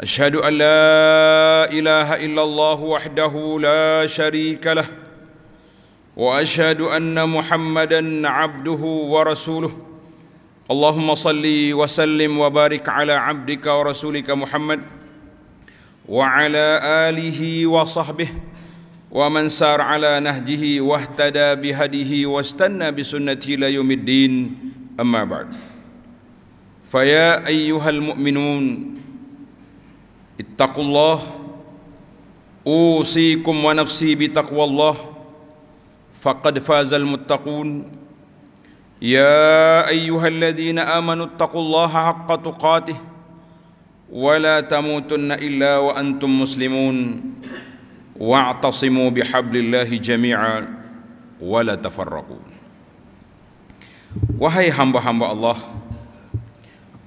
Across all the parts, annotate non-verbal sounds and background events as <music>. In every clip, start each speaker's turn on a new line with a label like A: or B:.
A: أشهد أن لا إله إلا الله وحده لا شريك له وأشهد أن محمدا عبده ورسوله اللهم صل وسلم وبارك على عبدك ورسولك محمد وعلى آله وصحبه ومن سار على نهجه واهتدى بهديه واستنى بسنته إلى يوم الدين أما بعد فيا أيها المؤمنون اتقوا الله اوصيكم ونفسي بتقوى الله فقد فاز المتقون يا ايها الذين امنوا اتقوا الله حق تقاته ولا تموتن الا وانتم مسلمون واعتصموا بحبل الله جميعا ولا تفرقوا وهي hamba-hamba الله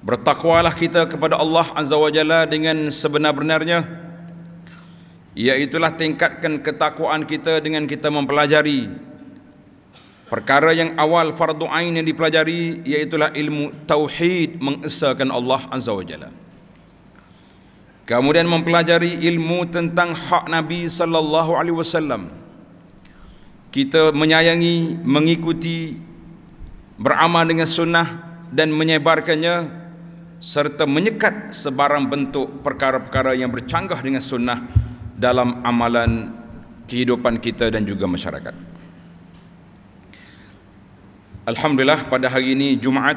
A: Bertakwalah kita kepada Allah Azza wa Jalla dengan sebenar-benarnya Iaitulah tingkatkan ketakwaan kita dengan kita mempelajari Perkara yang awal fardu ain yang dipelajari Iaitulah ilmu tauhid mengesahkan Allah Azza wa Jalla Kemudian mempelajari ilmu tentang hak Nabi sallallahu alaihi wasallam. Kita menyayangi, mengikuti beramal dengan sunnah dan menyebarkannya serta menyekat sebarang bentuk perkara-perkara yang bercanggah dengan sunnah dalam amalan kehidupan kita dan juga masyarakat. Alhamdulillah pada hari ini Jumaat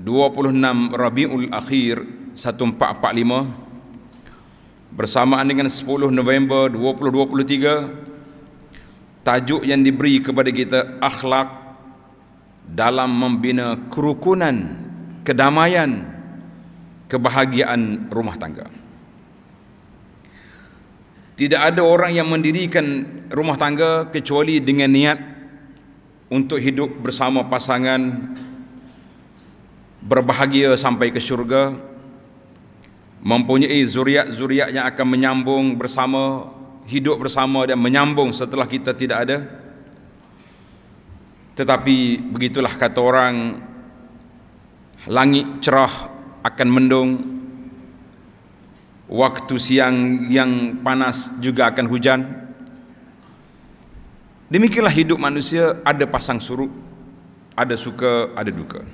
A: 26 Rabiul Akhir 1445 bersamaan dengan 10 November 2023 tajuk yang diberi kepada kita akhlak dalam membina kerukunan kedamaian kebahagiaan rumah tangga tidak ada orang yang mendirikan rumah tangga kecuali dengan niat untuk hidup bersama pasangan berbahagia sampai ke syurga mempunyai zuriat-zuriat yang akan menyambung bersama hidup bersama dan menyambung setelah kita tidak ada tetapi begitulah kata orang langit cerah akan mendung waktu siang yang panas juga akan hujan demikianlah hidup manusia ada pasang surut ada suka ada duka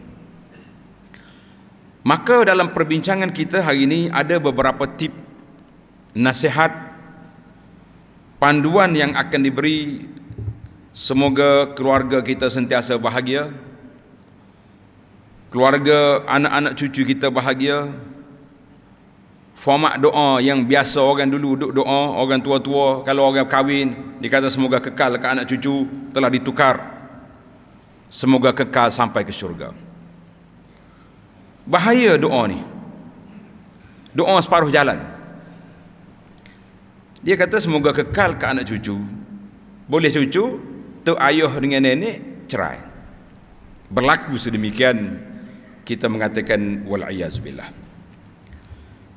A: maka dalam perbincangan kita hari ini ada beberapa tip nasihat panduan yang akan diberi semoga keluarga kita sentiasa bahagia keluarga anak-anak cucu kita bahagia format doa yang biasa orang dulu duduk doa orang tua-tua kalau orang kahwin dikata semoga kekal ke anak cucu telah ditukar semoga kekal sampai ke syurga bahaya doa ni doa separuh jalan dia kata semoga kekal ke anak cucu boleh cucu tu ayah dengan nenek cerai berlaku sedemikian kita mengatakan wal billah.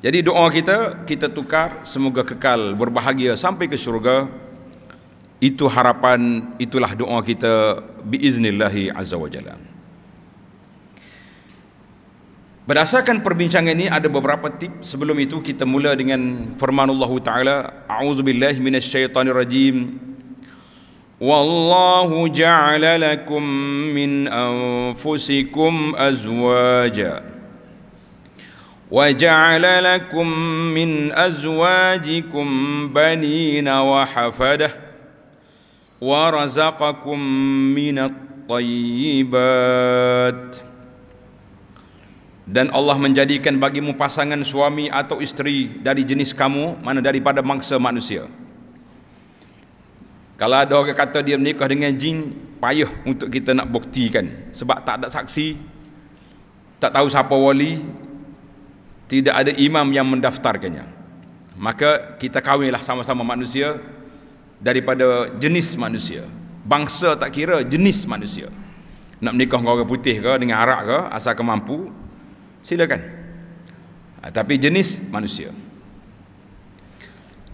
A: Jadi doa kita kita tukar semoga kekal berbahagia sampai ke syurga. Itu harapan itulah doa kita bi biiznillahi azza wajalla. Berdasarkan perbincangan ini ada beberapa tip sebelum itu kita mula dengan firman Allah Taala a'udzubillahi minasyaitonirrajim والله جعل لكم من أنفسكم أزواجا وجعل لكم من أزواجكم بنين وحفدة ورزقكم من الطيبات Dan Allah menjadikan bagimu pasangan suami atau isteri dari jenis kamu, mana daripada mangsa manusia. Kalau ada orang kata dia menikah dengan jin, payah untuk kita nak buktikan. Sebab tak ada saksi, tak tahu siapa wali, tidak ada imam yang mendaftarkannya. Maka kita kawinlah sama-sama manusia daripada jenis manusia. Bangsa tak kira jenis manusia. Nak menikah dengan orang putih ke, dengan Arab ke, asal kemampu, silakan. Ha, tapi jenis Manusia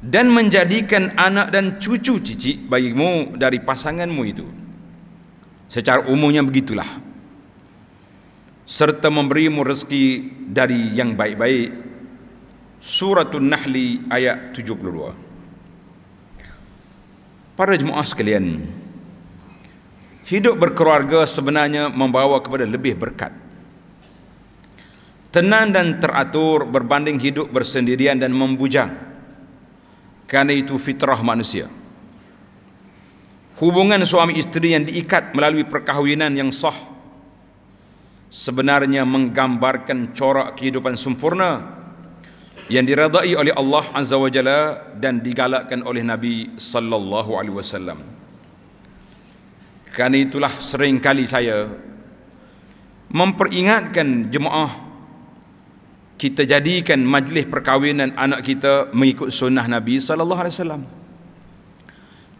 A: dan menjadikan anak dan cucu cici bayimu dari pasanganmu itu secara umumnya begitulah serta memberimu rezeki dari yang baik-baik suratul nahli ayat 72 para jemaah sekalian hidup berkeluarga sebenarnya membawa kepada lebih berkat tenang dan teratur berbanding hidup bersendirian dan membujang Karena itu fitrah manusia hubungan suami isteri yang diikat melalui perkahwinan yang sah sebenarnya menggambarkan corak kehidupan sempurna yang diradai oleh Allah Azza wa Jalla dan digalakkan oleh Nabi sallallahu alaihi wasallam. Karena itulah sering kali saya memperingatkan jemaah kita jadikan majlis perkahwinan anak kita mengikut sunnah Nabi sallallahu alaihi wasallam.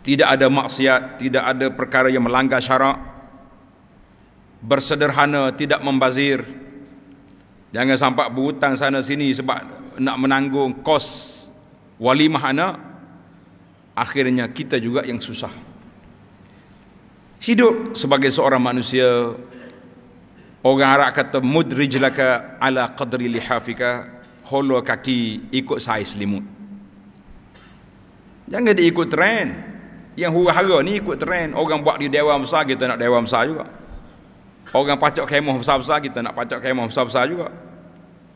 A: Tidak ada maksiat, tidak ada perkara yang melanggar syarak. Bersederhana, tidak membazir. Jangan sampai berhutang sana sini sebab nak menanggung kos walimah anak. Akhirnya kita juga yang susah. Hidup sebagai seorang manusia Orang Arab kata mudrij laka ala qadri lihafika holo kaki ikut saiz limut. Jangan dia ikut tren. Yang huru-hara ni ikut tren. Orang buat di dewan besar kita nak dewan besar juga. Orang pacak kemah besar-besar kita nak pacak kemah besar-besar juga.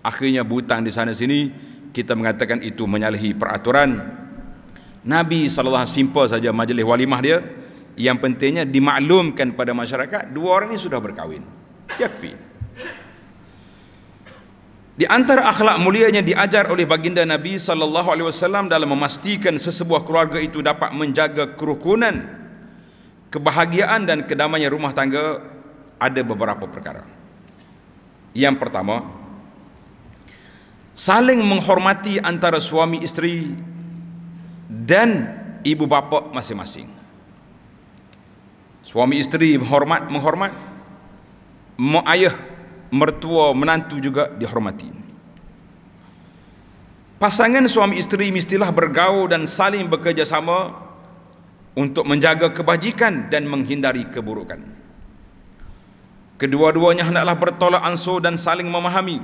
A: Akhirnya butang di sana sini kita mengatakan itu menyalahi peraturan. Nabi saw alaihi saja majlis walimah dia yang pentingnya dimaklumkan pada masyarakat dua orang ini sudah berkahwin. Yakfi. Di antara akhlak mulianya diajar oleh baginda Nabi sallallahu alaihi wasallam dalam memastikan sesebuah keluarga itu dapat menjaga kerukunan, kebahagiaan dan kedamaian rumah tangga ada beberapa perkara. Yang pertama, saling menghormati antara suami isteri dan ibu bapa masing-masing. Suami isteri menghormat, menghormat, mak ayah, mertua, menantu juga dihormati. Pasangan suami isteri mestilah bergaul dan saling bekerjasama untuk menjaga kebajikan dan menghindari keburukan. Kedua-duanya hendaklah bertolak ansur dan saling memahami.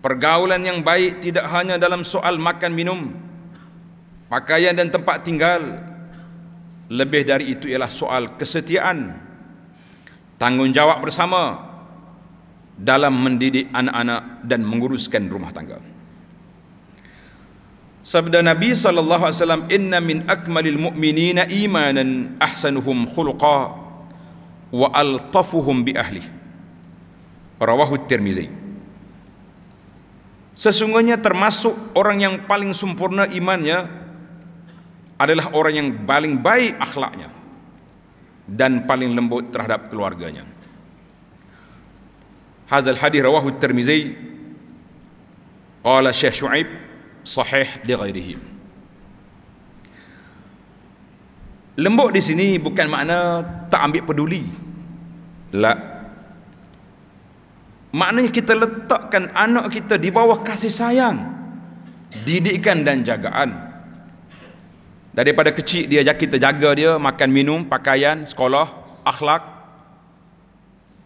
A: Pergaulan yang baik tidak hanya dalam soal makan minum, pakaian dan tempat tinggal. Lebih dari itu ialah soal kesetiaan, kesetiaan tanggungjawab bersama dalam mendidik anak-anak dan menguruskan rumah tangga. Sabda Nabi sallallahu alaihi wasallam, "Inna min akmalil mu'minina imanan ahsanuhum khuluqa wa altafuhum bi ahli." Rawahu Tirmizi. Sesungguhnya termasuk orang yang paling sempurna imannya adalah orang yang paling baik akhlaknya dan paling lembut terhadap keluarganya. Hadal hadis rawahu Tirmizi qala Syekh Shu'aib sahih li ghairihi. Lembut di sini bukan makna tak ambil peduli. La. Maknanya kita letakkan anak kita di bawah kasih sayang, didikan dan jagaan daripada kecil dia jaga kita jaga dia makan minum pakaian sekolah akhlak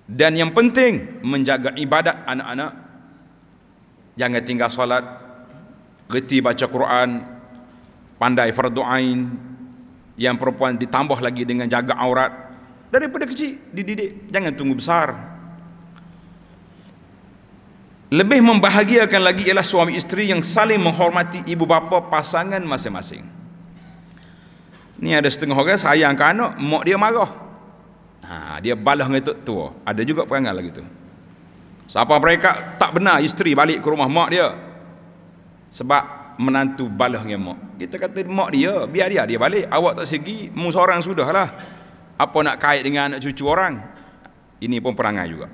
A: dan yang penting menjaga ibadat anak-anak jangan tinggal solat reti baca Quran pandai fardu ain yang perempuan ditambah lagi dengan jaga aurat daripada kecil dididik jangan tunggu besar lebih membahagiakan lagi ialah suami isteri yang saling menghormati ibu bapa pasangan masing-masing. Ni ada setengah orang sayang ke anak, mak dia marah. Ha, dia balas dengan tok tua. Ada juga perangai lagi tu. Siapa mereka tak benar isteri balik ke rumah mak dia. Sebab menantu balas dengan mak. Kita kata mak dia, biar dia dia balik. Awak tak segi, mu seorang lah. Apa nak kait dengan anak cucu orang? Ini pun perangai juga.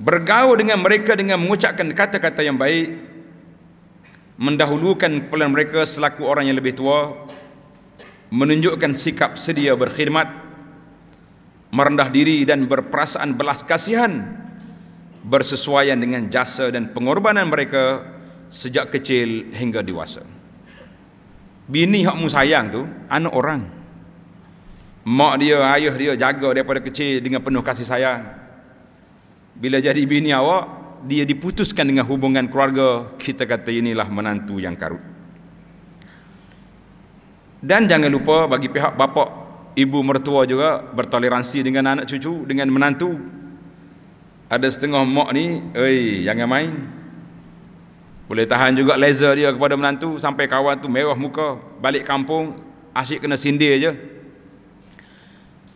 A: Bergaul dengan mereka dengan mengucapkan kata-kata yang baik mendahulukan kepala mereka selaku orang yang lebih tua menunjukkan sikap sedia berkhidmat merendah diri dan berperasaan belas kasihan bersesuaian dengan jasa dan pengorbanan mereka sejak kecil hingga dewasa bini hak mu sayang tu anak orang mak dia ayah dia jaga daripada kecil dengan penuh kasih sayang bila jadi bini awak dia diputuskan dengan hubungan keluarga, kita kata inilah menantu yang karut. Dan jangan lupa bagi pihak bapa, ibu mertua juga bertoleransi dengan anak cucu, dengan menantu. Ada setengah mak ni, oi, jangan main. Boleh tahan juga laser dia kepada menantu sampai kawan tu merah muka, balik kampung asyik kena sindir je.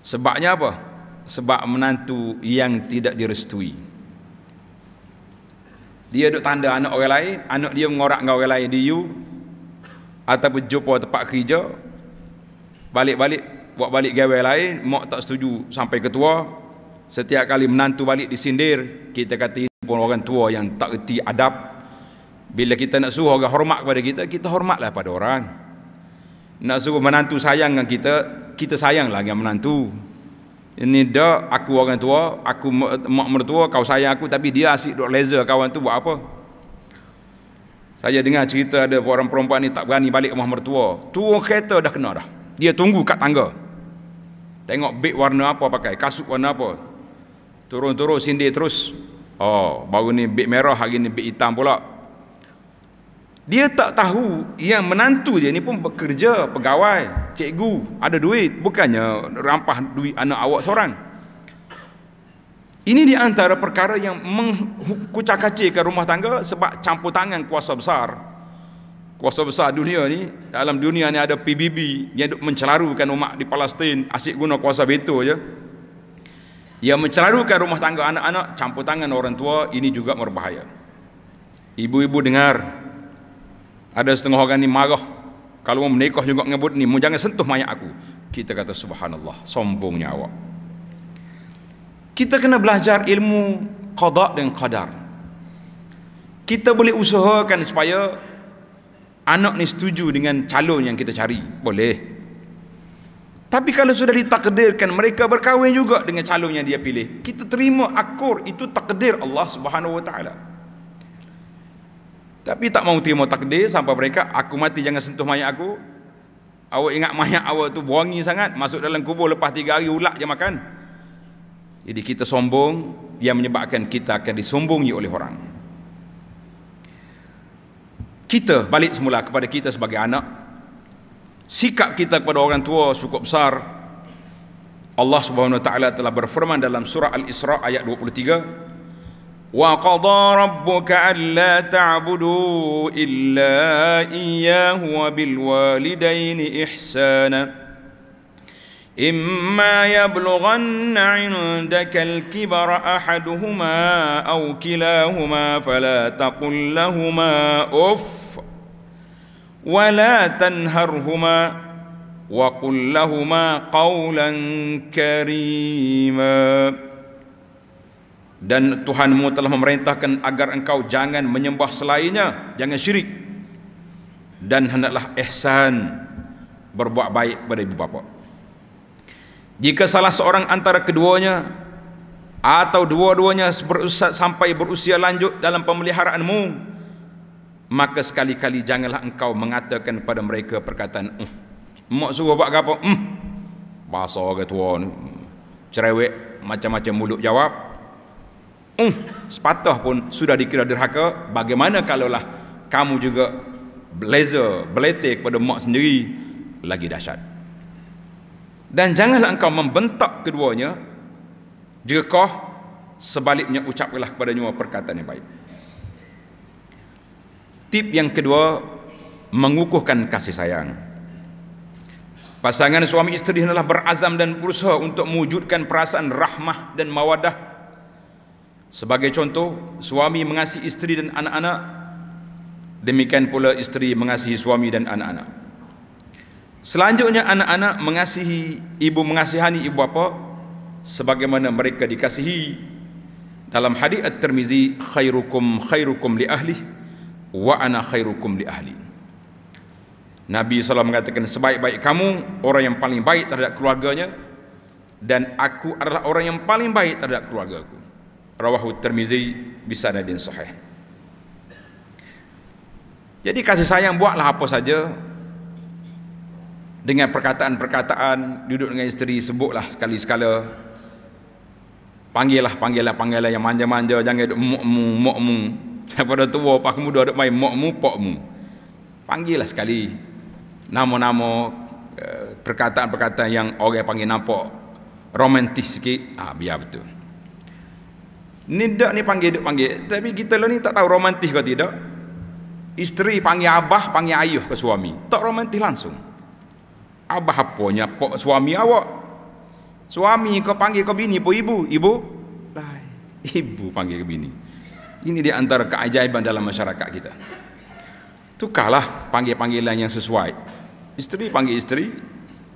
A: Sebabnya apa? Sebab menantu yang tidak direstui dia duk tanda anak orang lain anak dia mengorak dengan orang lain dia ataupun jumpa tempat kerja balik-balik buat balik gawai lain mak tak setuju sampai ketua setiap kali menantu balik disindir kita kata itu pun orang tua yang tak reti adab bila kita nak suruh orang hormat kepada kita kita hormatlah pada orang nak suruh menantu sayang dengan kita kita sayanglah dengan menantu ini dia aku orang tua, aku mak mertua, kau sayang aku tapi dia asyik duk laser kawan tu buat apa? Saya dengar cerita ada orang perempuan ni tak berani balik rumah mertua. Turun kereta dah kena dah. Dia tunggu kat tangga. Tengok beg warna apa pakai, kasut warna apa. Turun-turun sindir terus. Oh, baru ni beg merah, hari ni beg hitam pula. Dia tak tahu yang menantu dia ni pun bekerja, pegawai, cikgu, ada duit. Bukannya rampah duit anak awak seorang. Ini di antara perkara yang mengkucak-kacikan rumah tangga sebab campur tangan kuasa besar. Kuasa besar dunia ni, dalam dunia ni ada PBB yang mencelarukan umat di Palestin asyik guna kuasa betul je. Yang mencelarukan rumah tangga anak-anak, campur tangan orang tua, ini juga berbahaya. Ibu-ibu dengar, ada setengah orang ni marah. Kalau mau menikah juga dengan budak ni, mau jangan sentuh mayat aku. Kita kata subhanallah, sombongnya awak. Kita kena belajar ilmu qada dan qadar. Kita boleh usahakan supaya anak ni setuju dengan calon yang kita cari. Boleh. Tapi kalau sudah ditakdirkan mereka berkahwin juga dengan calon yang dia pilih, kita terima akur itu takdir Allah Subhanahu wa taala. Tapi tak mau terima takdir sampai mereka aku mati jangan sentuh mayat aku. Awak ingat mayat awak tu wangi sangat masuk dalam kubur lepas tiga hari ulat je makan. Jadi kita sombong yang menyebabkan kita akan disombongi oleh orang. Kita balik semula kepada kita sebagai anak. Sikap kita kepada orang tua cukup besar. Allah Subhanahu Wa Taala telah berfirman dalam surah Al-Isra ayat 23 وقضى ربك ألا تعبدوا إلا إياه وبالوالدين إحسانا إما يبلغن عندك الكبر أحدهما أو كلاهما فلا تقل لهما أف ولا تنهرهما وقل لهما قولا كريما dan Tuhanmu telah memerintahkan agar engkau jangan menyembah selainnya jangan syirik dan hendaklah ihsan berbuat baik kepada ibu bapa jika salah seorang antara keduanya atau dua-duanya berusia sampai berusia lanjut dalam pemeliharaanmu maka sekali-kali janganlah engkau mengatakan kepada mereka perkataan uh, mak suruh buat apa uh, bahasa orang tua ni cerewet macam-macam mulut jawab Hmm, sepatah pun sudah dikira derhaka. Bagaimana kalaulah kamu juga blazer, belete kepada mak sendiri lagi dahsyat. Dan janganlah engkau membentak keduanya jika kau sebaliknya ucapkanlah kepada nyawa perkataan yang baik. Tip yang kedua mengukuhkan kasih sayang. Pasangan suami isteri hendaklah berazam dan berusaha untuk mewujudkan perasaan rahmah dan mawadah Sebagai contoh, suami mengasihi isteri dan anak-anak, demikian pula isteri mengasihi suami dan anak-anak. Selanjutnya anak-anak mengasihi ibu mengasihani ibu bapa sebagaimana mereka dikasihi dalam hadis At-Tirmizi khairukum khairukum li ahli wa ana khairukum li ahli. Nabi SAW mengatakan sebaik-baik kamu orang yang paling baik terhadap keluarganya dan aku adalah orang yang paling baik terhadap keluargaku rawahu tirmizi bi sanadin sahih jadi kasih sayang buatlah apa saja dengan perkataan-perkataan duduk dengan isteri sebutlah sekali sekala panggillah panggillah panggillah yang manja-manja jangan duk mokmu mokmu <laughs> daripada tua pak muda duk main mokmu pokmu panggillah sekali nama-nama eh, perkataan-perkataan yang orang panggil nampak romantis sikit ah biar betul Ni dak ni panggil dak panggil. Tapi kita lah ni tak tahu romantis ke tidak. Isteri panggil abah, panggil ayah ke suami. Tak romantis langsung. Abah apanya pok suami awak? Suami ke panggil ke bini pok ibu? Ibu? Lai. Ibu panggil ke bini. Ini di antara keajaiban dalam masyarakat kita. Tukarlah panggil-panggilan yang sesuai. Isteri panggil isteri,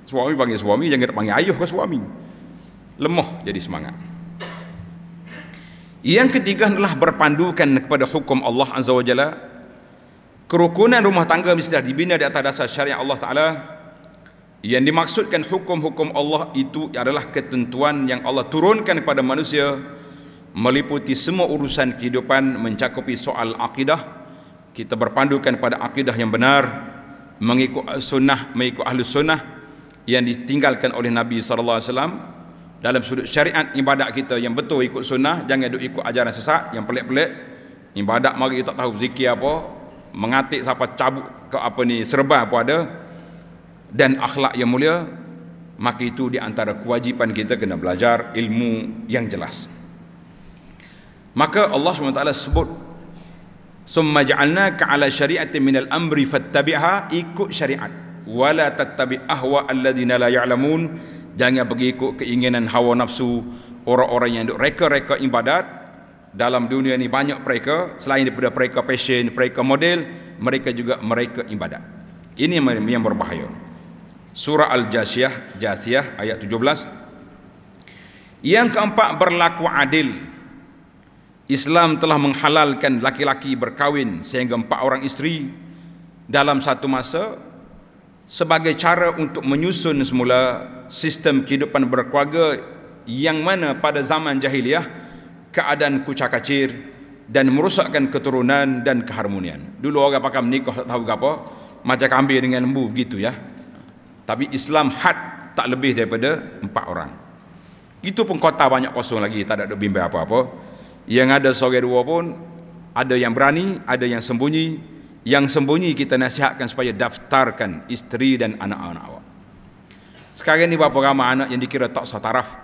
A: suami panggil suami, jangan panggil ayah ke suami. Lemah jadi semangat. Yang ketiga adalah berpandukan kepada hukum Allah Azza wa Jalla. Kerukunan rumah tangga mesti dah dibina di atas dasar syariat Allah Ta'ala. Yang dimaksudkan hukum-hukum Allah itu adalah ketentuan yang Allah turunkan kepada manusia meliputi semua urusan kehidupan mencakupi soal akidah kita berpandukan pada akidah yang benar mengikut sunnah mengikut ahli sunnah yang ditinggalkan oleh Nabi sallallahu alaihi wasallam dalam sudut syariat ibadat kita yang betul ikut sunnah jangan duk ikut ajaran sesat yang pelik-pelik ibadat mari tak tahu zikir apa mengatik siapa cabut ke apa ni serban apa ada dan akhlak yang mulia maka itu di antara kewajipan kita kena belajar ilmu yang jelas maka Allah SWT sebut summa ja'alna ka'ala syari'atin minal amri fattabi'ha ikut syariat wala tattabi'ahwa alladina la ya'lamun Jangan pergi ikut keinginan hawa nafsu orang-orang yang duk reka-reka ibadat. Dalam dunia ini banyak mereka selain daripada mereka passion, mereka model, mereka juga mereka ibadat. Ini yang berbahaya. Surah Al-Jasiyah, Jasiyah ayat 17. Yang keempat berlaku adil. Islam telah menghalalkan laki-laki berkahwin sehingga empat orang isteri dalam satu masa sebagai cara untuk menyusun semula sistem kehidupan berkeluarga yang mana pada zaman jahiliah keadaan kucak-kacir dan merosakkan keturunan dan keharmonian. Dulu orang pakai menikah tak tahu apa, macam kambing dengan lembu begitu ya. Tapi Islam had tak lebih daripada empat orang. Itu pun kota banyak kosong lagi, tak ada duk bimbang apa-apa. Yang ada seorang dua pun ada yang berani, ada yang sembunyi, yang sembunyi kita nasihatkan supaya daftarkan isteri dan anak-anak awak. Sekarang ni berapa ramai anak yang dikira tak sah taraf,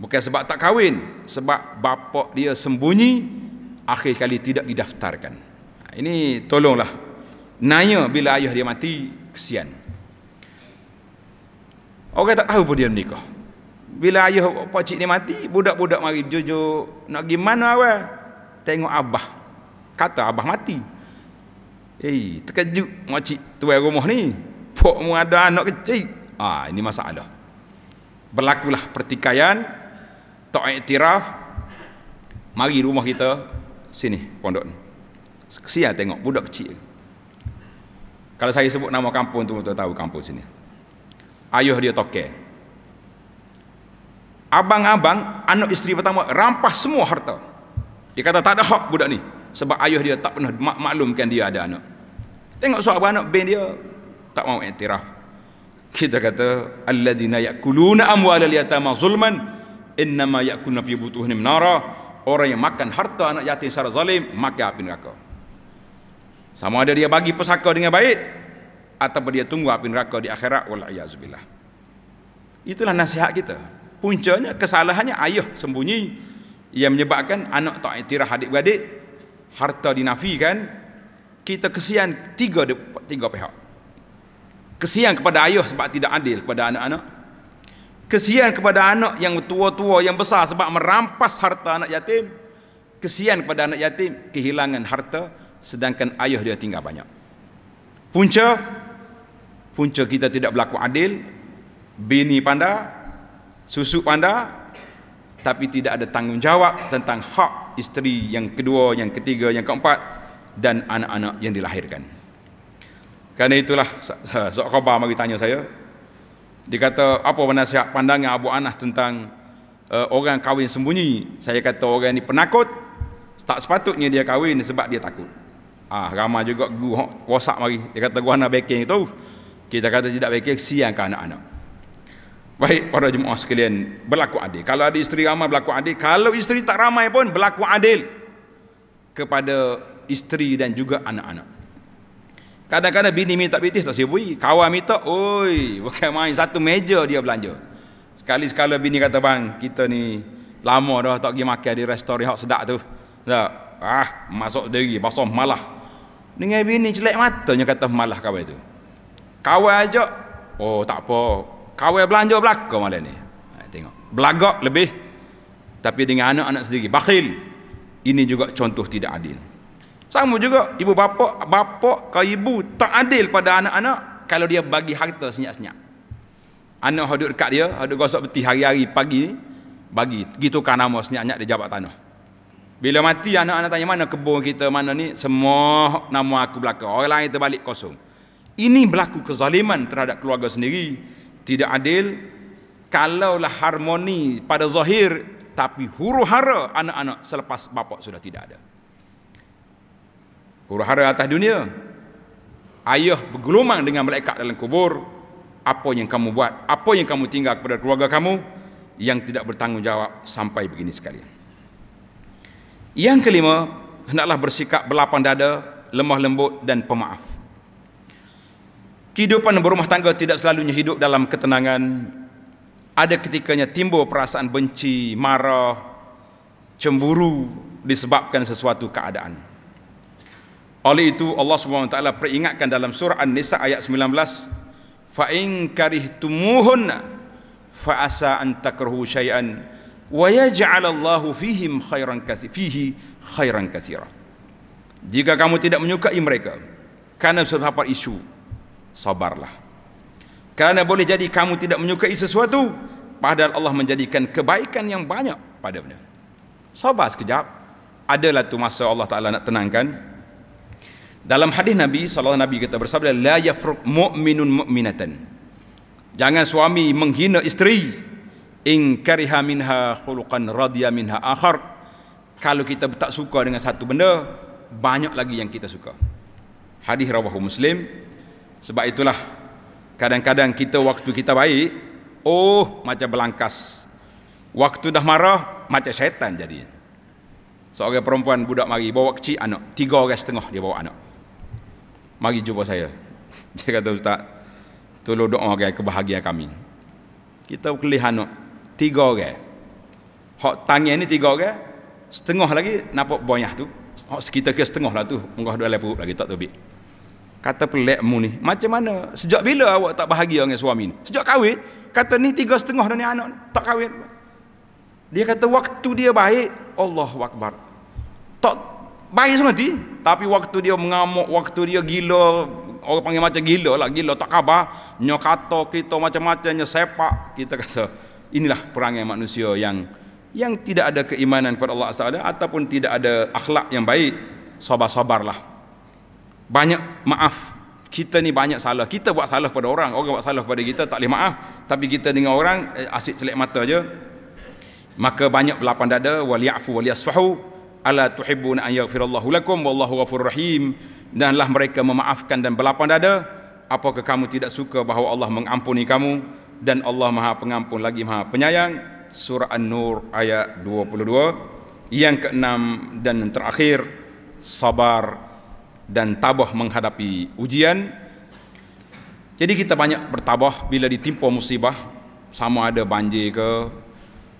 A: Bukan sebab tak kahwin, sebab bapak dia sembunyi, akhir kali tidak didaftarkan. Ha, ini tolonglah. Nanya bila ayah dia mati, kesian. Orang tak tahu pun dia menikah. Bila ayah pakcik ni mati, budak-budak mari jojo nak gimana mana awal? Tengok abah. Kata abah mati. Eh, terkejut makcik tuan rumah ni. Pok mu ada anak kecil. Ah, ha, ini masalah. Berlakulah pertikaian, tak iktiraf. Mari rumah kita sini pondok ni. Kesian tengok budak kecil. Kalau saya sebut nama kampung tu, tu tahu kampung sini. Ayuh dia toke. Abang-abang, anak isteri pertama rampas semua harta. Dia kata tak ada hak budak ni sebab ayah dia tak pernah mak maklumkan dia ada anak tengok soal anak bin dia tak mau iktiraf kita kata alladina yakuluna amwal al yatama zulman innama yakuluna fi butuhnim nara orang yang makan harta anak yatim secara zalim makan api neraka sama ada dia bagi pusaka dengan baik ataupun dia tunggu api neraka di akhirat wal iazbillah itulah nasihat kita puncanya kesalahannya ayah sembunyi yang menyebabkan anak tak iktiraf adik-beradik harta dinafikan kita kesian tiga tiga pihak kesian kepada ayah sebab tidak adil kepada anak-anak kesian kepada anak yang tua-tua yang besar sebab merampas harta anak yatim kesian kepada anak yatim kehilangan harta sedangkan ayah dia tinggal banyak punca punca kita tidak berlaku adil bini panda susu panda, tapi tidak ada tanggungjawab tentang hak isteri yang kedua, yang ketiga, yang keempat dan anak-anak yang dilahirkan. Karena itulah Sok Khabar mari tanya saya. Dia kata, apa nasihat pandangan Abu Anas tentang uh, orang kahwin sembunyi? Saya kata orang ini penakut. Tak sepatutnya dia kahwin sebab dia takut. Ah, ramai juga gu WhatsApp mari. Dia kata gua nak baking itu. Kita kata tidak baking sian ke anak-anak. Baik, para jemaah sekalian, berlaku adil. Kalau ada isteri ramai, berlaku adil. Kalau isteri tak ramai pun, berlaku adil kepada isteri dan juga anak-anak. Kadang-kadang bini minta bitis tak sibui. Kawan minta, oi, bukan main satu meja dia belanja. Sekali-sekala bini kata, bang, kita ni lama dah tak pergi makan di restoran yang sedap tu. Tak? Ah, masuk diri, basuh malah. Dengan bini celik matanya kata malah kawan tu. Kawan ajak, oh tak apa, kawal belanja belakang malam ni ha, tengok belagak lebih tapi dengan anak-anak sendiri bakhil ini juga contoh tidak adil sama juga ibu bapa bapa ke ibu tak adil pada anak-anak kalau dia bagi harta senyap-senyap anak hadut dekat dia hadut gosok beti hari-hari pagi ni bagi gitu kan nama senyap-senyap dia jabat tanah bila mati anak-anak tanya mana kebun kita mana ni semua nama aku belaka orang lain terbalik kosong ini berlaku kezaliman terhadap keluarga sendiri tidak adil kalaulah harmoni pada zahir tapi huru hara anak-anak selepas bapak sudah tidak ada huru hara atas dunia ayah bergelumang dengan malaikat dalam kubur apa yang kamu buat apa yang kamu tinggal kepada keluarga kamu yang tidak bertanggungjawab sampai begini sekalian yang kelima hendaklah bersikap berlapang dada lemah lembut dan pemaaf Kehidupan berumah tangga tidak selalunya hidup dalam ketenangan. Ada ketikanya timbul perasaan benci, marah, cemburu disebabkan sesuatu keadaan. Oleh itu Allah Subhanahu taala peringatkan dalam surah An-Nisa ayat 19, "Fa in karihtumuhun fa asa an takrahu syai'an wa yaj'al Allahu fihim khairan katsir fihi khairan katsira." Jika kamu tidak menyukai mereka karena sebab isu, sabarlah. Kerana boleh jadi kamu tidak menyukai sesuatu, padahal Allah menjadikan kebaikan yang banyak pada benda. Sabar sekejap, adalah tu masa Allah Taala nak tenangkan. Dalam hadis Nabi sallallahu alaihi kita bersabda la yafruq mu'minun mu'minatan. Jangan suami menghina isteri in kariha minha khuluqan radiya minha akhar. Kalau kita tak suka dengan satu benda, banyak lagi yang kita suka. Hadis rawahu Muslim sebab itulah kadang-kadang kita waktu kita baik, oh macam belangkas. Waktu dah marah macam syaitan jadi. Seorang perempuan budak mari bawa kecil anak, tiga orang setengah dia bawa anak. Mari jumpa saya. <laughs> Dia kata ustaz, tolong doakan kebahagiaan kami. Kita kelihan anak tiga orang. Hak tangan ni tiga orang, setengah lagi nampak bonyah tu. Hak sekitar ke setengah lah tu, munggah dua lepuk lagi tak tobik. Kata pelikmu ni. Macam mana? Sejak bila awak tak bahagia dengan suami ni? Sejak kahwin? Kata ni tiga setengah dah ni anak. Tak kahwin. Dia kata waktu dia baik. Allah wakbar. Tak baik sangat ni. Tapi waktu dia mengamuk. Waktu dia gila. Orang panggil macam gila lah. Gila tak khabar. Nyokato kita macam-macamnya. Sepak. Kita kata inilah perangai manusia yang yang tidak ada keimanan kepada Allah SWT ataupun tidak ada akhlak yang baik sabar-sabarlah banyak maaf kita ni banyak salah kita buat salah pada orang orang buat salah pada kita tak boleh maaf tapi kita dengan orang eh, asyik celik mata je maka banyak belapan dada waliafu waliasfahu ala tuhibbuna an yaghfirallahu lakum wallahu ghafurur rahim danlah mereka memaafkan dan belapan dada apakah kamu tidak suka bahawa Allah mengampuni kamu dan Allah Maha Pengampun lagi Maha Penyayang surah an-nur ayat 22 yang keenam dan yang terakhir sabar dan tabah menghadapi ujian. Jadi kita banyak bertabah bila ditimpa musibah, sama ada banjir ke,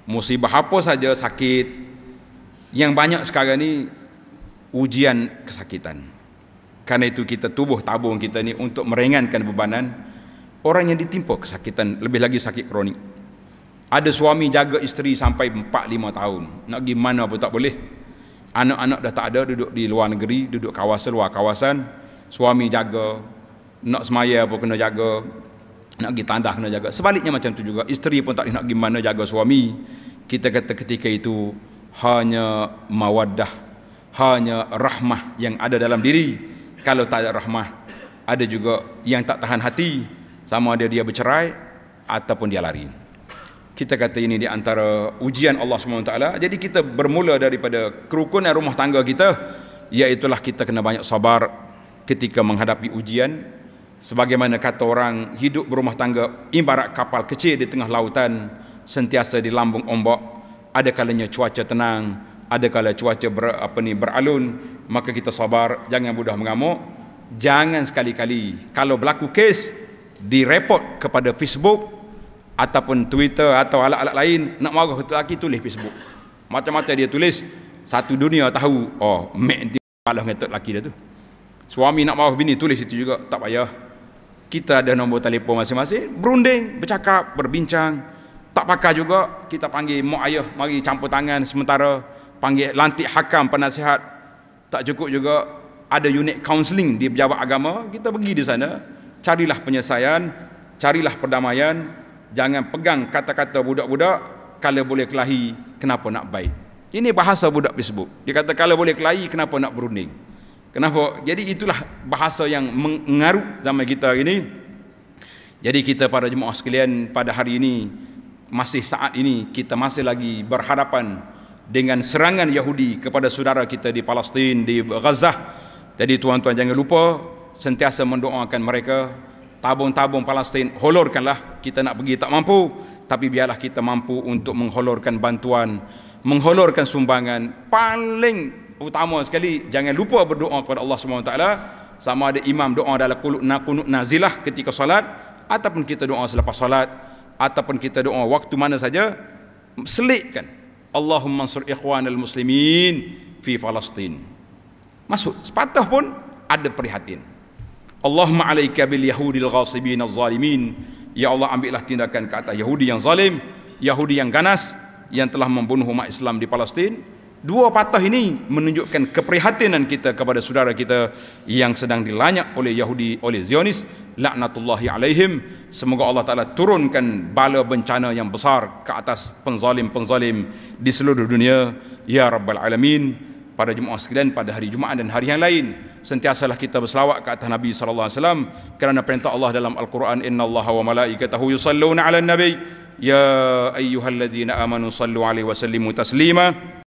A: musibah apa saja sakit. Yang banyak sekarang ni ujian kesakitan. Karena itu kita tubuh tabung kita ni untuk meringankan bebanan orang yang ditimpa kesakitan, lebih lagi sakit kronik. Ada suami jaga isteri sampai 4 5 tahun. Nak pergi mana pun tak boleh anak-anak dah tak ada duduk di luar negeri, duduk kawasan luar kawasan, suami jaga, nak semaya pun kena jaga, nak pergi tandas kena jaga. Sebaliknya macam tu juga, isteri pun tak nak pergi mana jaga suami. Kita kata ketika itu hanya mawaddah, hanya rahmah yang ada dalam diri. Kalau tak ada rahmah, ada juga yang tak tahan hati sama ada dia bercerai ataupun dia lari kita kata ini di antara ujian Allah SWT jadi kita bermula daripada kerukunan rumah tangga kita iaitulah kita kena banyak sabar ketika menghadapi ujian sebagaimana kata orang hidup berumah tangga ibarat kapal kecil di tengah lautan sentiasa di lambung ombak ada kalanya cuaca tenang ada kala cuaca ber, apa ni beralun maka kita sabar jangan mudah mengamuk jangan sekali-kali kalau berlaku kes direport kepada Facebook ataupun Twitter atau alat-alat lain nak marah ketua laki tulis Facebook. Macam-macam dia tulis satu dunia tahu oh mak dia malah ngetok laki dia tu. Suami nak marah bini tulis itu juga tak payah. Kita ada nombor telefon masing-masing, berunding, bercakap, berbincang. Tak pakai juga kita panggil mak ayah mari campur tangan sementara panggil lantik hakam penasihat. Tak cukup juga ada unit counseling di pejabat agama, kita pergi di sana, carilah penyelesaian, carilah perdamaian, jangan pegang kata-kata budak-budak kalau boleh kelahi kenapa nak baik ini bahasa budak Facebook. dia kata kalau boleh kelahi kenapa nak berunding kenapa jadi itulah bahasa yang mengaruh zaman kita hari ini jadi kita para jemaah sekalian pada hari ini masih saat ini kita masih lagi berhadapan dengan serangan Yahudi kepada saudara kita di Palestin di Gaza jadi tuan-tuan jangan lupa sentiasa mendoakan mereka tabung-tabung Palestin holorkanlah kita nak pergi tak mampu tapi biarlah kita mampu untuk mengholorkan bantuan mengholorkan sumbangan paling utama sekali jangan lupa berdoa kepada Allah Subhanahu Wa Taala sama ada imam doa dalam qulu naqunut nazilah ketika solat ataupun kita doa selepas solat ataupun kita doa waktu mana saja selitkan Allahumma ansur ikhwanal muslimin fi Palestin masuk sepatah pun ada prihatin Allahumma alaika bil yahudil ghasibin az-zalimin. Ya Allah ambillah tindakan ke Yahudi yang zalim, Yahudi yang ganas yang telah membunuh umat Islam di Palestin. Dua patah ini menunjukkan keprihatinan kita kepada saudara kita yang sedang dilanyak oleh Yahudi, oleh Zionis. Laknatullahi alaihim. Semoga Allah Ta'ala turunkan bala bencana yang besar ke atas penzalim-penzalim di seluruh dunia. Ya Rabbal Alamin pada jumaat sekalian pada hari jumaat dan hari yang lain sentiasalah kita berselawat ke atas nabi sallallahu alaihi wasallam kerana perintah Allah dalam al-Quran innallaha wa malaikatahu yusalluna 'alan nabi ya ayyuhalladzina amanu sallu 'alaihi wa sallimu taslima